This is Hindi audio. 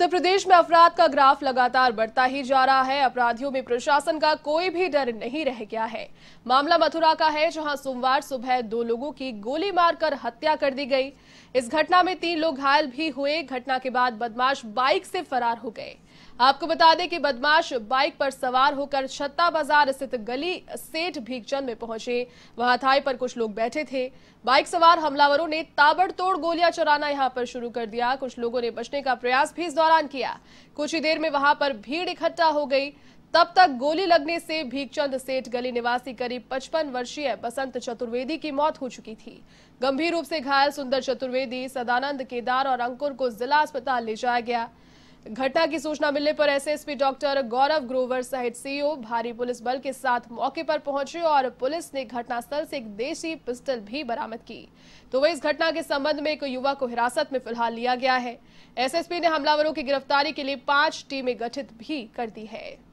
उत्तर तो प्रदेश में अपराध का ग्राफ लगातार बढ़ता ही जा रहा है अपराधियों में प्रशासन का कोई भी डर नहीं रह गया है मामला मथुरा का है जहां सोमवार सुबह दो लोगों की गोली मारकर हत्या कर दी गई इस घटना में तीन लोग घायल भी हुए घटना के बाद बदमाश बाइक से फरार हो गए आपको बता दें कि बदमाश बाइक पर सवार होकर छत्ता बाजार स्थित गली सेठ भीगचंद में पहुंचे वहां थाई पर कुछ लोग बैठे थे बाइक सवार हमलावरों ने ताबड़तोड़ गोलियां चलाना यहां पर शुरू कर दिया कुछ लोगों ने बचने का प्रयास भी इस दौरान किया कुछ ही देर में वहां पर भीड़ इकट्ठा हो गई तब तक गोली लगने से भीखचंद सेठ गली निवासी करीब 55 वर्षीय बसंत चतुर्वेदी की मौत हो चुकी थी गंभीर रूप से घायल सुंदर चतुर्वेदी सदानंद केदार और अंकुर को जिला अस्पताल ले जाया गया घटना की सूचना मिलने पर एसएसपी डॉक्टर गौरव ग्रोवर सहित सीओ e भारी पुलिस बल के साथ मौके पर पहुंचे और पुलिस ने घटनास्थल से एक देशी पिस्टल भी बरामद की तो वह इस घटना के संबंध में एक युवा को हिरासत में फिलहाल लिया गया है एसएसपी ने हमलावरों की गिरफ्तारी के लिए पांच टीमें गठित भी कर दी है